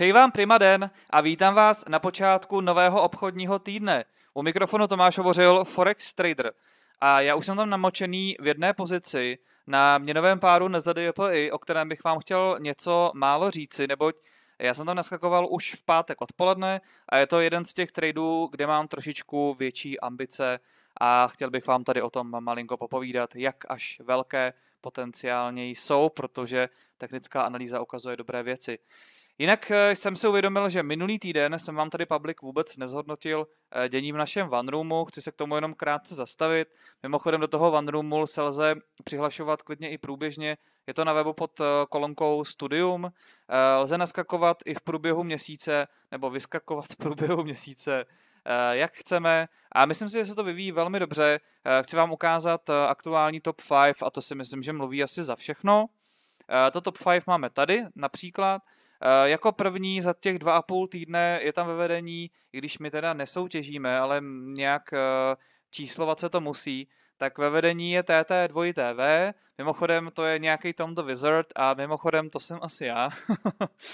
Přeji vám prima den a vítám vás na počátku nového obchodního týdne. U mikrofonu Tomáš hovořil Forex Trader a já už jsem tam namočený v jedné pozici na měnovém páru na o kterém bych vám chtěl něco málo říci, neboť já jsem tam naskakoval už v pátek odpoledne a je to jeden z těch tradeů, kde mám trošičku větší ambice a chtěl bych vám tady o tom malinko popovídat, jak až velké potenciálně jsou, protože technická analýza ukazuje dobré věci. Jinak eh, jsem si uvědomil, že minulý týden jsem vám tady public vůbec nezhodnotil eh, dění v našem Roomu. chci se k tomu jenom krátce zastavit. Mimochodem do toho Roomu se lze přihlašovat klidně i průběžně, je to na webu pod eh, kolonkou Studium, lze naskakovat i v průběhu měsíce, nebo vyskakovat v průběhu měsíce, jak chceme a myslím si, že se to vyvíjí velmi dobře. Chci vám ukázat aktuální top 5 a to si myslím, že mluví asi za všechno. To top 5 máme tady například. Eh, jako první za těch dva a půl týdne je tam ve vedení, i když my teda nesoutěžíme, ale nějak eh, číslovat se to musí, tak ve vedení je TT2TV, mimochodem to je nějaký Tom the Wizard a mimochodem to jsem asi já.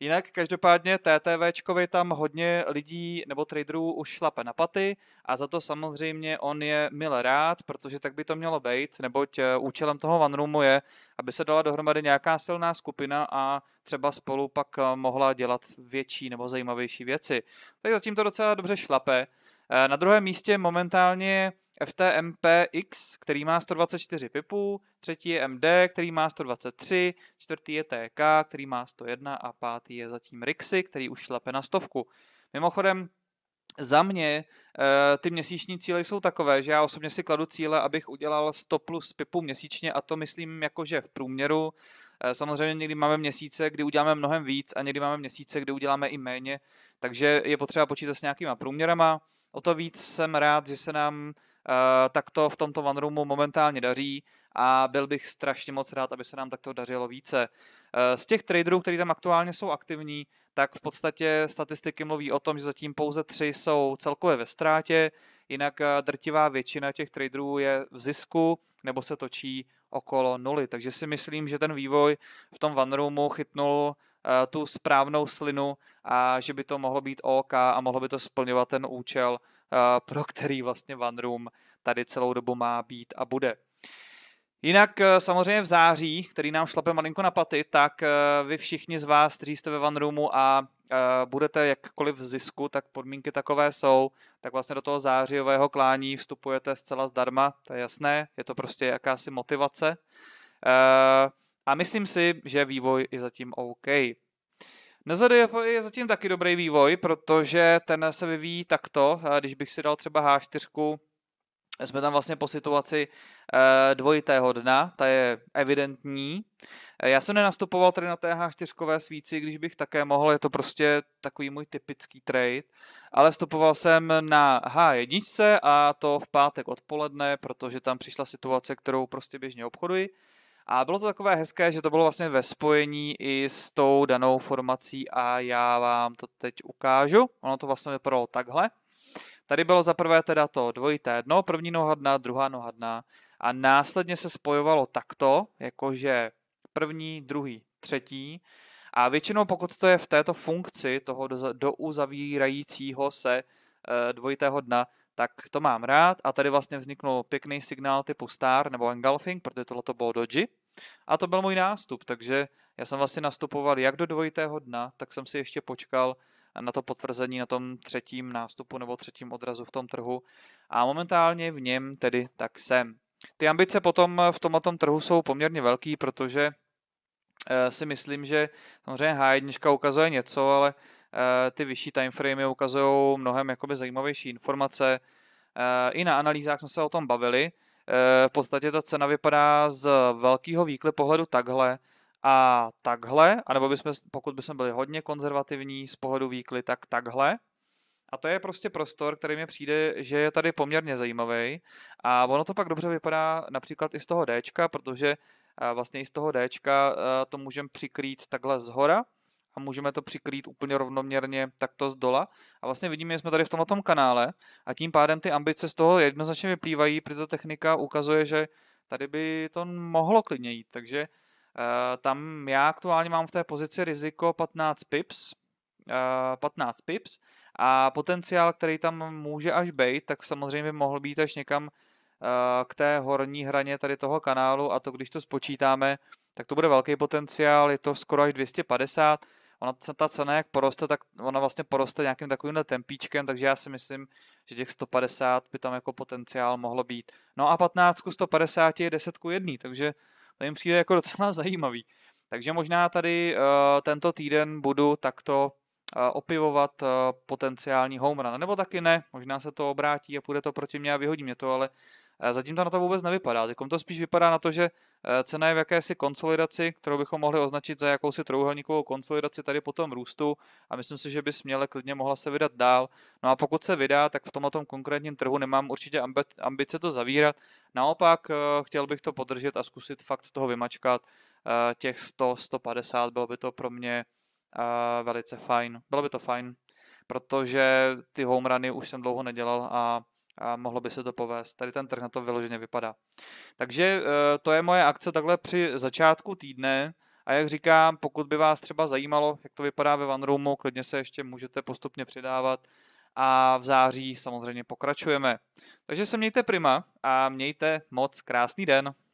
Jinak každopádně TTVčkovi tam hodně lidí nebo traderů už šlape na paty a za to samozřejmě on je mile rád, protože tak by to mělo být, neboť eh, účelem toho Roomu je, aby se dala dohromady nějaká silná skupina a třeba spolu pak eh, mohla dělat větší nebo zajímavější věci. Tak zatím to docela dobře šlape. Eh, na druhém místě momentálně FTMPX, který má 124 pipů, třetí je MD, který má 123, čtvrtý je TK, který má 101 a pátý je zatím Rixy, který už šlape na stovku. Mimochodem, za mě eh, ty měsíční cíle jsou takové, že já osobně si kladu cíle, abych udělal 100 plus pipů měsíčně a to myslím jako, že v průměru. Eh, samozřejmě někdy máme měsíce, kdy uděláme mnohem víc a někdy máme měsíce, kdy uděláme i méně, takže je potřeba počítat s nějakýma průměrama. O to víc jsem rád, že se nám Eh, tak to v tomto Roomu momentálně daří a byl bych strašně moc rád, aby se nám takto dařilo více. Eh, z těch traderů, kteří tam aktuálně jsou aktivní, tak v podstatě statistiky mluví o tom, že zatím pouze tři jsou celkově ve ztrátě, jinak eh, drtivá většina těch traderů je v zisku nebo se točí okolo nuly. Takže si myslím, že ten vývoj v tom Roomu chytnul tu správnou slinu a že by to mohlo být OK a mohlo by to splňovat ten účel, Eh, pro který vlastně One Room tady celou dobu má být a bude. Jinak eh, samozřejmě v září, který nám šlape malinko na paty, tak eh, vy všichni z vás, kteří jste ve Roomu a budete jakkoliv v zisku, tak podmínky takové jsou, tak vlastně do toho zářijového klání vstupujete zcela zdarma, to je jasné, je to prostě jakási motivace. A myslím si, že vývoj je zatím OK. Na ZDF je zatím taky dobrý vývoj, protože ten se vyvíjí takto, když bych si dal třeba H4, jsme tam vlastně po situaci eh, dvojitého dna, ta je evidentní. Eh, já jsem nenastupoval tady na té H4 svíci, když bych také mohl, je to prostě takový můj typický trade, ale vstupoval jsem na H1 a to v pátek odpoledne, protože tam přišla situace, kterou prostě běžně obchoduji a bylo to takové hezké, že to bylo vlastně ve spojení i s tou danou formací a já vám to teď ukážu. Ono to vlastně vypadalo takhle. Tady bylo za prvé teda to dvojité dno, první noha dna, druhá noha dna a následně se spojovalo takto, jakože první, druhý, třetí a většinou pokud to je v této funkci toho douzavírajícího se eh, dvojitého dna, tak to mám rád a tady vlastně vzniknul pěkný signál typu star nebo engulfing, protože tohle to bylo doji. A to byl můj nástup, takže já jsem vlastně nastupoval jak do dvojitého dna, tak jsem si ještě počkal na to potvrzení na tom třetím nástupu nebo třetím odrazu v tom trhu a momentálně v něm tedy tak jsem. Ty ambice potom v tomto trhu jsou poměrně velký, protože eh, si myslím, že samozřejmě H1 ukazuje něco, ale eh, ty vyšší timeframey ukazují mnohem jakoby zajímavější informace. Eh, I na analýzách jsme se o tom bavili, Eh, v podstatě ta cena vypadá z velkého výkly pohledu takhle a takhle, anebo bychom, pokud bychom byli hodně konzervativní z pohledu výkly, tak takhle. A to je prostě prostor, který mi přijde, že je tady poměrně zajímavý. A ono to pak dobře vypadá například i z toho D, protože eh, vlastně i z toho D eh, to můžeme přikrýt takhle zhora. hora a můžeme to přikrýt úplně rovnoměrně takto z dola. A vlastně vidíme, že jsme tady v tomto kanále a tím pádem ty ambice z toho jednoznačně vyplývají, protože ta technika ukazuje, že tady by to mohlo klidně jít. Takže uh, tam já aktuálně mám v té pozici riziko 15 pips, uh, eh, 15 pips a potenciál, který tam může až být, tak samozřejmě mohl být až někam eh, k té horní hraně tady toho kanálu a to, když to spočítáme, tak to bude velký potenciál, je to skoro až 250, ona ta cena jak poroste, tak ona vlastně poroste nějakým takovýmhle tempíčkem, takže já si myslím, že těch 150 by tam jako potenciál mohlo být. No a 15 ku 150 je 10 ku 1, takže to jim přijde jako docela zajímavý. Takže možná tady uh, tento týden budu takto uh, opivovat uh, potenciální home run. Nebo taky ne, možná se to obrátí a půjde to proti mě a vyhodí mě to, ale Zatím to na to vůbec nevypadá. Teď to spíš vypadá na to, že eh, cena je v jakési konsolidaci, kterou bychom mohli označit za jakousi trouhelníkovou konsolidaci tady po tom růstu a myslím si, že by směle klidně mohla se vydat dál. No a pokud se vydá, tak v tomto tom konkrétním trhu nemám určitě ambice to zavírat. Naopak eh, chtěl bych to podržet a zkusit fakt z toho vymačkat eh, těch 100, 150, bylo by to pro mě velice fajn. Bylo by to fajn, protože ty home runy už jsem dlouho nedělal a a mohlo by se to povést. Tady ten trh na to vyloženě vypadá. Takže eh, to je moje akce takhle při začátku týdne. A jak říkám, pokud by vás třeba zajímalo, jak to vypadá ve Roomu, klidně se ještě můžete postupně přidávat a v září samozřejmě pokračujeme. Takže se mějte prima a mějte moc krásný den.